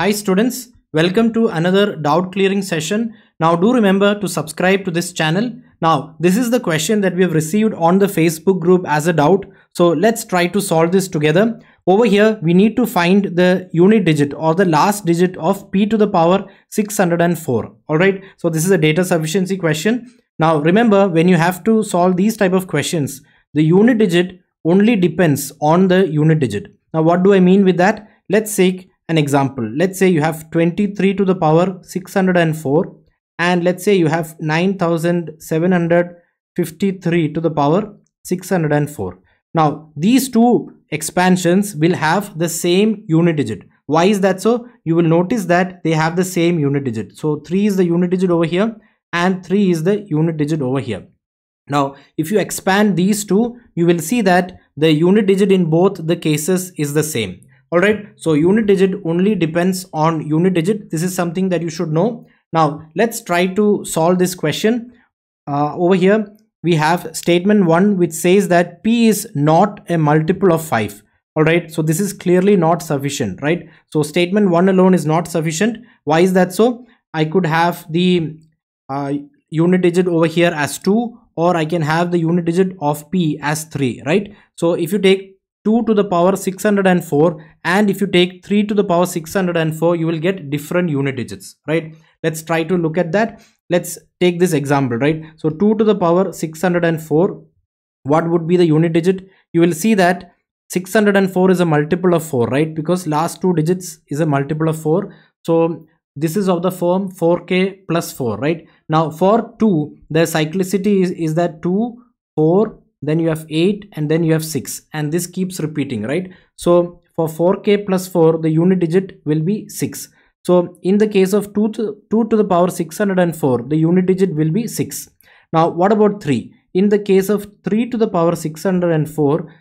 Hi students, welcome to another doubt clearing session. Now do remember to subscribe to this channel. Now this is the question that we have received on the Facebook group as a doubt. So let's try to solve this together. Over here we need to find the unit digit or the last digit of p to the power 604. Alright, so this is a data sufficiency question. Now remember when you have to solve these type of questions, the unit digit only depends on the unit digit. Now what do I mean with that? Let's take an example. Let's say you have 23 to the power 604 and let's say you have 9753 to the power 604. Now these two expansions will have the same unit digit. Why is that so? You will notice that they have the same unit digit. So 3 is the unit digit over here and 3 is the unit digit over here. Now, if you expand these two, you will see that the unit digit in both the cases is the same all right so unit digit only depends on unit digit this is something that you should know now let's try to solve this question uh, over here we have statement 1 which says that p is not a multiple of 5 all right so this is clearly not sufficient right so statement 1 alone is not sufficient why is that so i could have the uh, unit digit over here as 2 or i can have the unit digit of p as 3 right so if you take 2 to the power 604 and if you take 3 to the power 604 you will get different unit digits right let's try to look at that let's take this example right so 2 to the power 604 what would be the unit digit you will see that 604 is a multiple of 4 right because last two digits is a multiple of 4 so this is of the form 4k plus 4 right now for 2 the cyclicity is, is that 2 4 then you have 8 and then you have 6 and this keeps repeating right so for 4k plus 4 the unit digit will be 6 so in the case of 2 to, 2 to the power 604 the unit digit will be 6 now what about 3 in the case of 3 to the power 604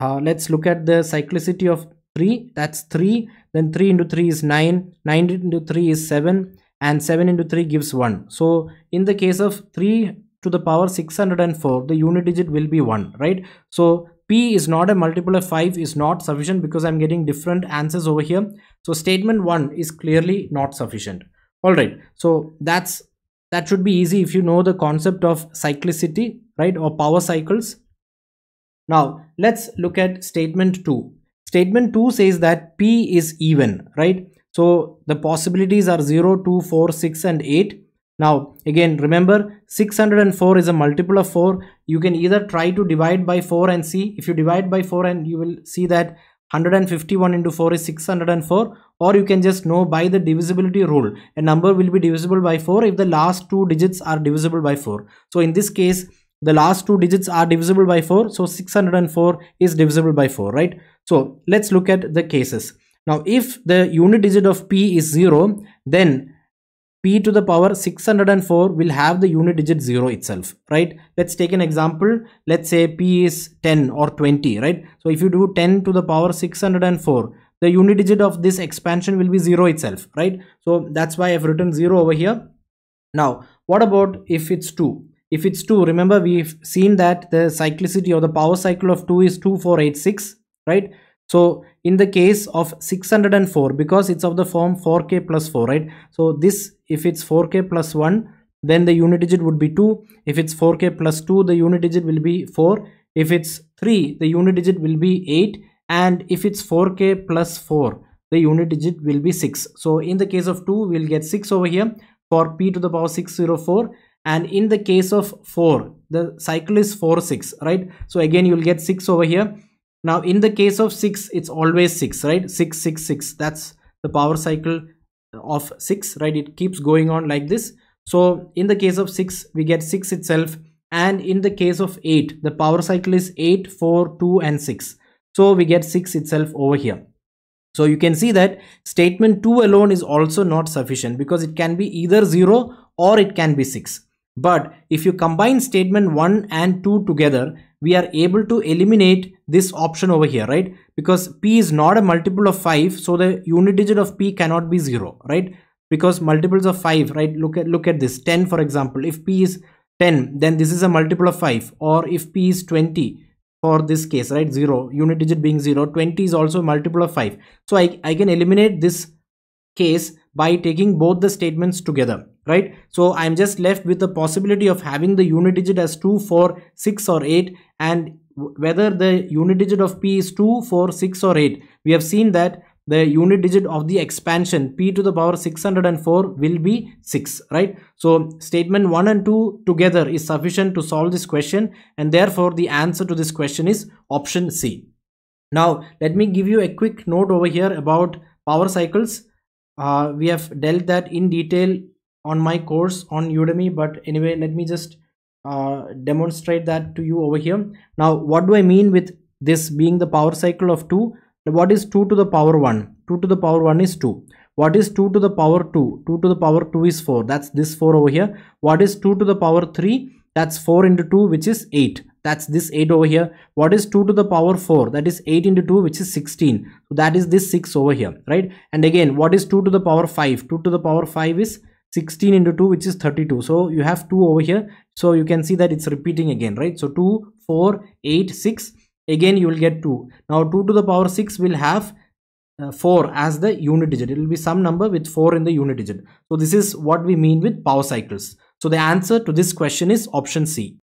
uh, let's look at the cyclicity of 3 that's 3 then 3 into 3 is 9 9 into 3 is 7 and 7 into 3 gives 1 so in the case of 3 to the power 604 the unit digit will be 1 right so p is not a multiple of 5 is not sufficient because i'm getting different answers over here so statement 1 is clearly not sufficient all right so that's that should be easy if you know the concept of cyclicity right or power cycles now let's look at statement 2 statement 2 says that p is even right so the possibilities are 0 2 4 6 and 8 now again remember 604 is a multiple of 4. You can either try to divide by 4 and see if you divide by 4 and you will see that 151 into 4 is 604 or you can just know by the divisibility rule a number will be divisible by 4 if the last two digits are divisible by 4 so in this case the last two digits are divisible by 4 so 604 is divisible by 4 right so let's look at the cases now if the unit digit of p is 0 then p to the power 604 will have the unit digit 0 itself right let's take an example let's say p is 10 or 20 right so if you do 10 to the power 604 the unit digit of this expansion will be 0 itself right so that's why i've written 0 over here now what about if it's 2 if it's 2 remember we've seen that the cyclicity or the power cycle of 2 is 2486 right so in the case of 604, because it's of the form 4k plus 4, right? So this, if it's 4k plus 1, then the unit digit would be 2. If it's 4k plus 2, the unit digit will be 4. If it's 3, the unit digit will be 8. And if it's 4k plus 4, the unit digit will be 6. So in the case of 2, we'll get 6 over here for p to the power 604 and in the case of 4 the cycle is 4 6 right so again you will get 6 over here now in the case of 6, it's always 6, right? 6, 6, 6. That's the power cycle of 6, right? It keeps going on like this. So in the case of 6, we get 6 itself. And in the case of 8, the power cycle is 8, 4, 2 and 6. So we get 6 itself over here. So you can see that statement 2 alone is also not sufficient because it can be either 0 or it can be 6. But if you combine statement 1 and 2 together we are able to eliminate this option over here, right? Because P is not a multiple of 5, so the unit digit of P cannot be 0, right? Because multiples of 5, right? Look at look at this 10 for example. If P is 10, then this is a multiple of 5, or if P is 20 for this case, right? 0, unit digit being 0, 20 is also a multiple of 5. So I, I can eliminate this case by taking both the statements together right so i'm just left with the possibility of having the unit digit as 2 4 6 or 8 and whether the unit digit of p is 2 4 6 or 8 we have seen that the unit digit of the expansion p to the power 604 will be 6 right so statement 1 and 2 together is sufficient to solve this question and therefore the answer to this question is option c now let me give you a quick note over here about power cycles uh, we have dealt that in detail on my course on Udemy but anyway let me just uh, demonstrate that to you over here now what do I mean with this being the power cycle of 2 what is 2 to the power 1 2 to the power 1 is 2 what is 2 to the power 2 2 to the power 2 is 4 that's this 4 over here what is 2 to the power 3 that's 4 into 2 which is 8 that's this 8 over here what is 2 to the power 4 that is 8 into 2 which is 16 so that is this 6 over here right and again what is 2 to the power 5 2 to the power 5 is 16 into 2 which is 32 so you have 2 over here so you can see that it's repeating again right so 2 4 8 6 again you will get 2 now 2 to the power 6 will have uh, 4 as the unit digit it will be some number with 4 in the unit digit so this is what we mean with power cycles so the answer to this question is option c